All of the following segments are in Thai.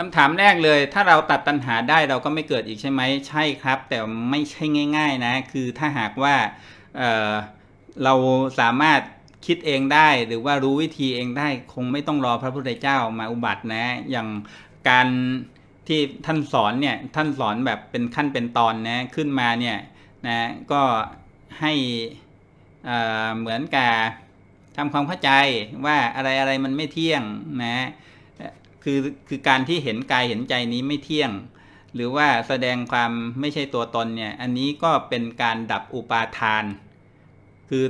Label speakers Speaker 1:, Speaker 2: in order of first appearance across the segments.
Speaker 1: คำถามแรกเลย ถ้าเราตัดตัณหาได้เราก็ไม่เกิดอีกใช่ไหม ใช่ครับ แต่ไม่ใช่ง่าย ๆ นะ คือถ้าหากว่าเเราสามารถคิดเองได้หรือว่ารู้วิธีเองได้คงไม่ต้องรอพระพุทธเจ้ามาอุบัตินะ อย่างการที่ท่านสอนเนี่ยท่านสอนแบบเป็นขั้นเป็นตอนนะขึ้นมาเนี่ยนะก็ให้เหมือนกับทำความเข้าใจว่าอะไรอะไรมันไม่เที่ยงนะคือคือการที่เห็นกายเห็นใจนี้ไม่เที่ยงหรือว่าแสดงความไม่ใช่ตัวตนเนี่ยอันนี้ก็เป็นการดับอุปาทาน คือ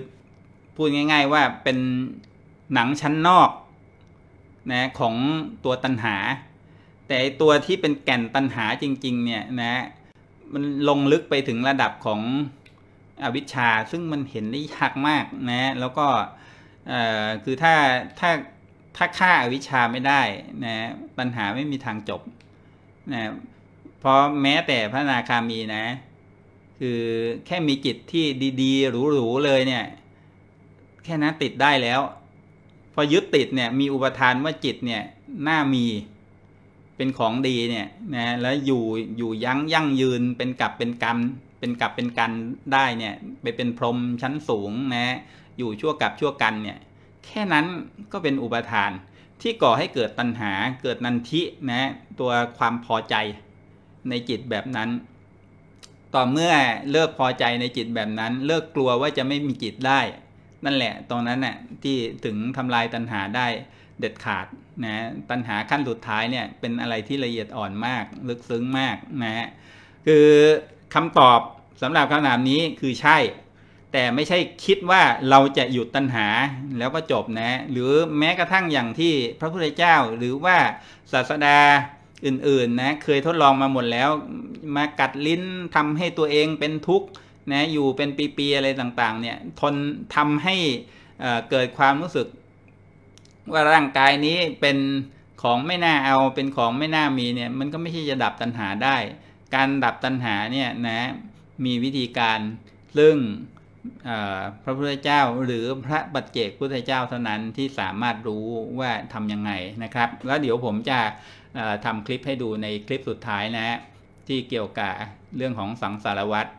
Speaker 1: พูดง่ายๆว่าเป็นหนังชั้นนอกนะของตัวตัณหา แต่ตัวที่เป็นแก่นตัณหาจริงๆเนี่ยนะมันลงลึกไปถึงระดับของอวิชชา ซึ่งมันเห็นได้ยากมากนะแล้วก็คือถ้าถ้าถ้าฆ่าอวิชาไม่ได้นะปัญหาไม่มีทางจบนะเพราะแม้แต่พระนาคามีนะ คือแค่มีจิตที่ดีๆ หรูๆ เลยเนี่ย แค่นั้นติดได้แล้ว พอยึดติดเนี่ย มีอุปทานว่าจิตเนี่ยน่ามีเป็นของดีเนี่ยนะ แล้วอยู่อยู่ยั้งยั่งยืนเป็นกับเป็นกันเป็นกับเป็นกันได้เนี่ย ไปเป็นพรหมชั้นสูงนะอยู่ชั่วกับชั่วกันเนี่ยแค่นั้นก็เป็นอุปทานที่ก่อให้เกิดตัณหาเกิดนันทินะ ตัวความพอใจในจิตแบบนั้น ต่อเมื่อเลิกพอใจในจิตแบบนั้น เลิกกลัวว่าจะไม่มีจิตได้ นั่นแหละตรงนั้นน่ะที่ถึงทำลายตัณหาได้เด็ดขาดนะตัณหาขั้นสุดท้ายเนี่ยเป็นอะไรที่ละเอียดอ่อนมาก ลึกซึ้งมากนะ คือคำตอบสำหรับคำถามนี้คือใช่แต่ไม่ใช่คิดว่าเราจะหยุดตัณหาแล้วก็จบนะ หรือแม้กระทั่งอย่างที่พระพุทธเจ้า หรือว่าศาสดาอื่นๆนะเคยทดลองมาหมดแล้วมากัดลิ้นทำให้ตัวเองเป็นทุกข์นะอยู่เป็นปีๆอะไรต่างๆเนี่ยทนทำให้เกิดความรู้สึก ว่าร่างกายนี้เป็นของไม่น่าเอาเป็นของไม่น่ามีเนี่ยมันก็ไม่ใช่จะดับตัณหาได้ การดับตัณหาเนี่ยนะมีวิธีการซึ่งพระพุทธเจ้าหรือพระบัจเจกพุทธเจ้าเท่านั้นที่สามารถรู้ว่าทำยังไงนะครับแล้วเดี๋ยวผมจะทำคลิปให้ดูในคลิปสุดท้ายนะฮะที่เกี่ยวกับเรื่องของสังสารวัตร